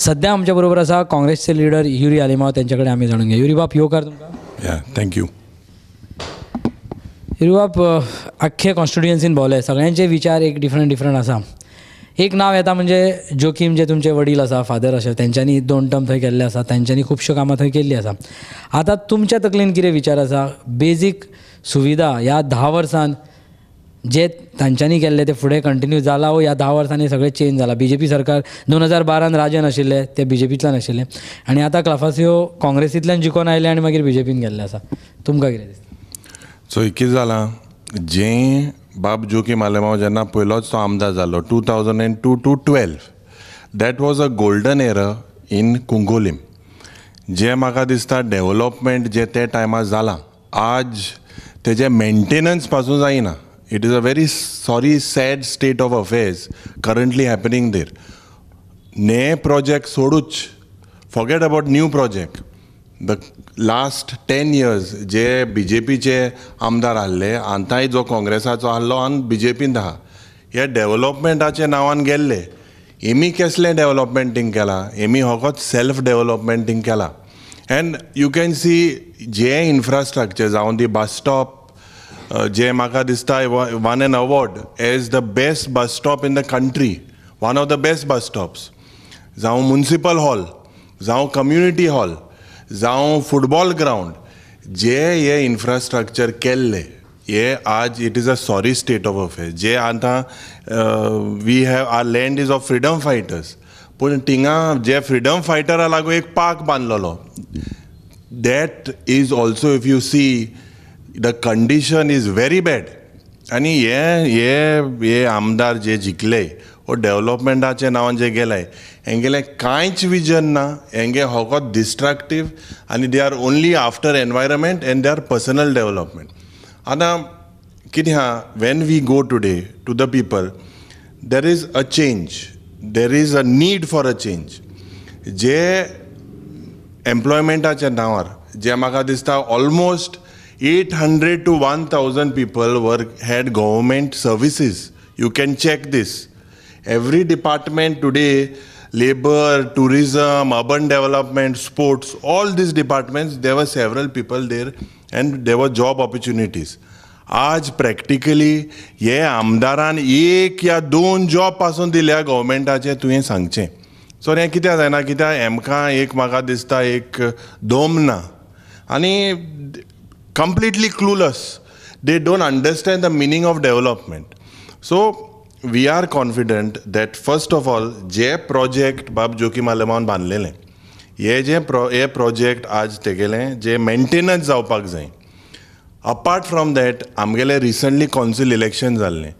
सध्या आमच्याबरोबर असा काँग्रेसचे लिडर युरी आलिमाव त्यांच्याकडे आम्ही जाणून घ्या युरी बाप योकार कर या थँक्यू युरी बाप अख्खे कॉन्स्टिट्युएन्सीन भोवले सगळ्यांचे विचार एक डिफरंट डिफरंट असा एक नाव येता म्हणजे जोखीम जे तुमचे वडील असा फादर असे त्यांच्यांनी दोन टर्म थंय केल्ले असा त्यांच्यांनी खुबश्यो कामां थंय केल्ली असा आता तुमच्या तकलेन कितें विचार आसा बेजीक सुविधा ह्या धा वर्सांत जे तांच्यांनी केले ते फुडें कंटिन्यू झाला हो ह्या धा वर्सांनी सगळें चेंज जाला बी जे पी सरकार दोन हजार बारान राजन आशिल्लें ते बी जे पींतल्यान आशिल्लें आनी आतां क्लाफासियो काँग्रेसींतल्यान जिकोन आयले आनी मागीर बी जे पीन गेल्ले आसा तुमकां कितें दिसता सो कितें जालां जें बाब जोकी मालेमांव जेन्ना पयलोच तो आमदार जालो two thousand and two to twelve that was a golden era in Cuncolim जें म्हाका दिसता डॅवलॉपमेंट जें ते टायमार जालां आज तेजें मेंटेनन्स पासून जायना it is a very sorry sad state of affairs currently happening there ने प्रोजेक्ट सोडूच Forget about new project the last ten years जे बी जे पीचे आमदार आहले आतांय जो काँग्रेसाचो आसलो आनी बी जे पीन आहा हे डेव्हलपमेंटाच्या नांवान गेल्ले एमी केसलें डेव्हलपमेंटींग केलां एमी होकोच सेल्फ डेव्हलपमेंटींग केलां अँड यू कॅन सी जे इन्फ्रास्ट्रक्चर जावन दी bus stop Uh, JMaka Distai won an award as the best bus stop in the country, one of the best bus stops. जावं म्युनिसिपल हॉल जावं community hall जावं football ground जे ये infrastructure के ये आज it is a sorry state of affairs जे आता we have our land is of freedom fighters पूण थिंगा जे फ्रीडम फाइटर लागून एक पार्क बांदलेलो that is also if you see the condition is very bad आणि हे हे हे आमदार जे जिखले वो डेवलपमेंटाच्या नांवान जे गेले हेंगेलें कांयच विजन ना हेंगे होकोत डिस्ट्रक्टीव आनी they are only after environment and they are personal development आतां कितें आहा when we go today to the people there is a change there is a need for a change जे एम्प्लॉयमेंटाच्या नांवार जे म्हाका दिसता almost eight hundred to one thousand people work had government services you can check this every department today labour tourism urban development sports all these department देवर several people there and देवर job opportunities आज practically हे आमदारान एक या दोन job पासून दिल्या गव्हर्मेंटाचे तुवें सांगचे सो हे किती जायना कित्याक एमकां एक म्हाका दिसता एक दोम ना आनी completely clueless. They don't understand the meaning of development. So we are confident that first of all, जे project बाप जो की मालेमान बांधले लें हे जे प्रो हे प्रोजेक्ट आज तेगेलें जे मेंटेनन्स जावपाक जाय अपार्ट फ्रॉम दॅट आमगेले रिसंटली कॉन्सील इलेक्शन जाल्लें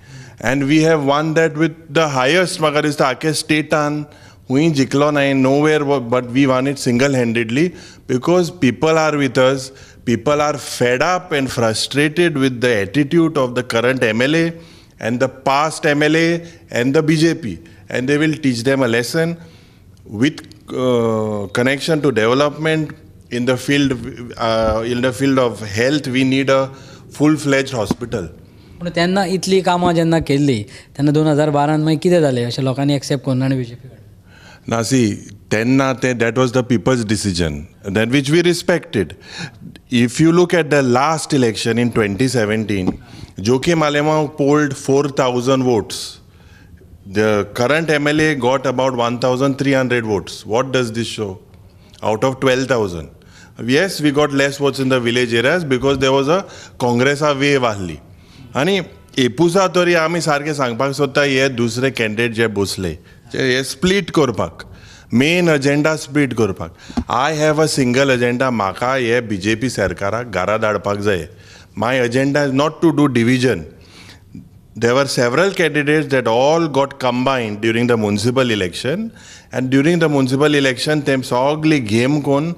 and we have won that with the highest म्हाका दिसता आख्या स्टेटान खूंय जिखलो ना nowhere but we won it single handedly because people are with us People are fed up and frustrated with the attitude of the current MLA and the past MLA and the BJP, and they will teach them a lesson with uh, connection to development in the field uh, in the field of health. We need a full-fledged hospital. पण त्यांना इतली कामां जेन्ना केल्ली तेन्ना दोन हजार बारान मागीर कितें जालें अशें लोकांनी एक्सेप्ट करून आनी बी जे पी नासी तेन्ना ते that was the people's decision that which we respected if you look at the last election in twenty seventeen जो की मालेम polled four thousand votes the current M L A got about one thousand three hundred votes what does this show out of twelve thousand yes we got less votes in the village area because they was a काँग्रेसा wave असली आणि एपुसा तरी आम्ही सारके सांगपाक सोदता हे दुसरे कॅन्डिडेट जे बोसले हे स्प्लिट करपाक मेन अजेंडा स्प्लिट करपाक I have a single agenda म्हाका हे बी जे पी सरकाराक घारा धाडपाक जाय my agenda is not to do division there are several candidates that all got combined during the municipal election and during the municipal election ते सगळी game कोन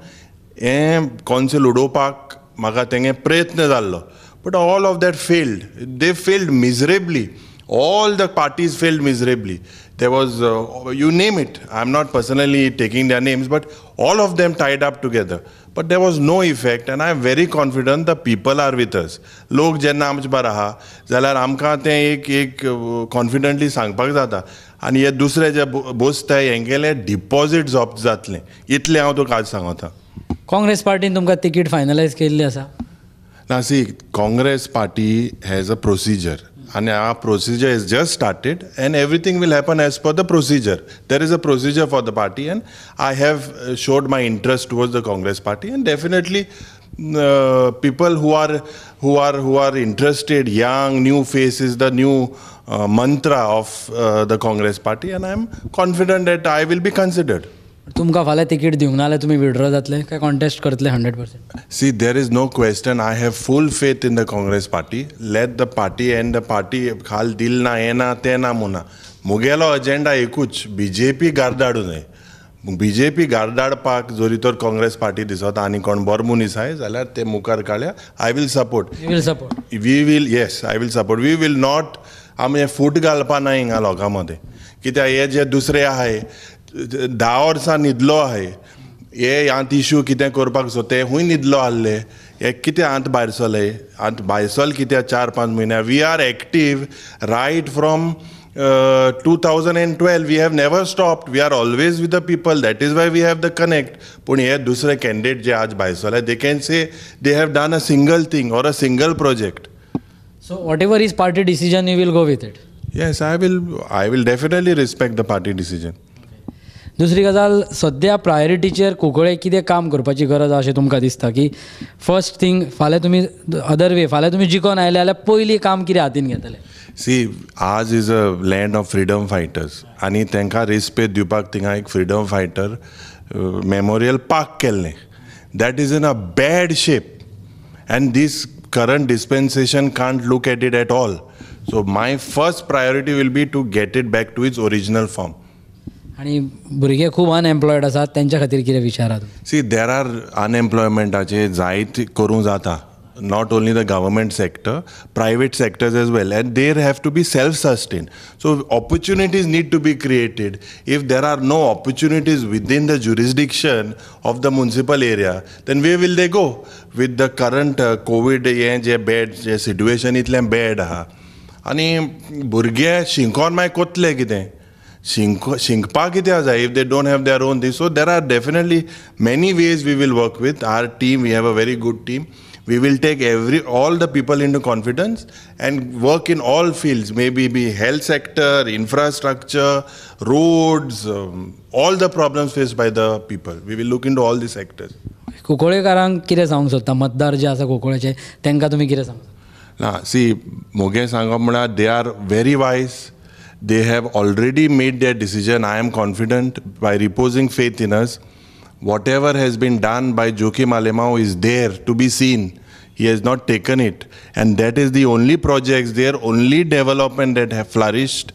हे council उडोवपाक म्हाका तेंगे प्रयत्न जाल्लो but all of that failed they failed miserably All the parties failed miserably. There was, uh, you name it, I'm not personally taking their names, but all of them tied up together. But there was no effect, and I'm very confident the people are with us. लोक जेन्ना आमचे बारा आहा जाल्यार आमकां तें एक एक कॉन्फिडंटली सांगपाक जाता आनी हे दुसरे जे बसताय हेंगेले डिपॉझीट जप्त जातलें इतलें हांव तुका आज सांगता काँग्रेस पार्टीन तुमकां तिकीट फायनलायज केल्ली आसा ना see Congress party has a procedure and our procedure is just started and everything will happen as per the procedure. There is a procedure for the party and I have uh, showed my interest towards the Congress party and definitely uh, people who are who are who are interested young new faces the new uh, mantra of uh, the Congress party and I am confident that I will be considered. तुमका फाल्यां ticket दिवंक ना जाल्यार तुमी withdraw जातले काय contest करतले hundred percent see there is no question I have full faith in the Congress party let the party and the party खाल दिल ना हे ना ते ना ना मुगेलो अजेंडा एकूच बी जे पी गार्दाडू न्हय बी जे पी गारदाडपाक जोरी तर काँग्रेस पार्टी दिसता आनी कोण बरो मनीस आहाय जाल्यार ते मुखार काडल्या I will support support we will yes I will support we will not आमी फूट घालपा ना हिंगा लोकां मदें कित्याक हे जे दुसरे आहाय धा वर्सां न्हिदलो हाय हे आंत इशू कितें करपाक सोदता हूंय न्हिदलो आहले हे कितें आंत भायर सरले आंत भायर कित्या चार पांच म्हयन्या we are active right from two thousand and twelve we have never stop we are always with the people that is why we have the connect पूण हे दुसरे कॅन्डिडेट जे आज भायर सरले they can say they have done a single thing or a single project so whatever is party decision you will go with it yes I will I will definitely respect the party decision दुसरी गजाल सद्या प्रायोरिटीचेर कुंकळे कितें काम करपाची गरज अशें तुमकां दिसता की फर्स्ट थिंग फाल्यां तुमी अदर वे फाल्यां तुमी जिखोन आयले जाल्यार पयलीं काम कितें हातीन घेतले सी आज is a land of freedom fighters आनी तांकां रिस्पेद दिवपाक थिंगा एक फ्रिडम फायटर मेमोरियल पार्क केल्लें that is in a bad shape and this current dispensation can't look at it at all so my first priority will be to get it back to its original form आणि भुरगे खूप unemployed असतात त्यांच्या खात्री विचारात C there are अनएम्प्लॉयमेंटाचे करूं जाता not only the government sector private sectors as well and there have to be self sustain so opportunities need to be created if there are no with within the jurisdiction of the municipal area then way will they go with the current COVID हे जे bad situation इतले bad आहात आणि शिंकोन माय कोतले किती Shinkpa if they don't have their own thing. So there are definitely many ways we will work with our team. We have a very good team. We will take every all the people into confidence and work in all fields. Maybe be health sector, infrastructure, roads, um, all the problems faced by the people. We will look into all the sectors. कुंकळेकारांक कितें सांगूंक सोदता मतदार जे आसा कुंकळेचे तांकां तुमी कितें सांगता ना सी मोगे सांगप म्हळ्यार they are very wise They have already made their decision. I am confident by reposing faith in us. Whatever has been done by Joachim Alemao is there to be seen. He has not taken it. And that is the only projects, their only development that have flourished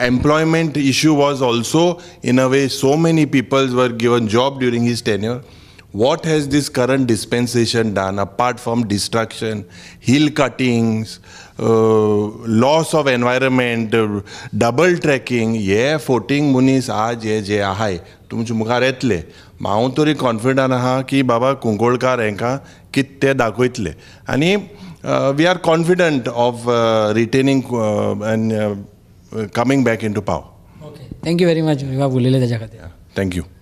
employment issue was also in a way so many people were given job during his tenure what has this current dispensation done apart from destruction hill cuttings loss of environment double tracking हे फोटींग मनीस आज हे जे आहाय तुमचे मुखार येतले हांव तरी कॉन्फिडंट आहा की बाबा कुंकोळकार हांकां कित ते दाखयतले आनी we are confident of retaining coming back into power thank you very much विभाग उलयले त्याच्या खातीर थँक्यू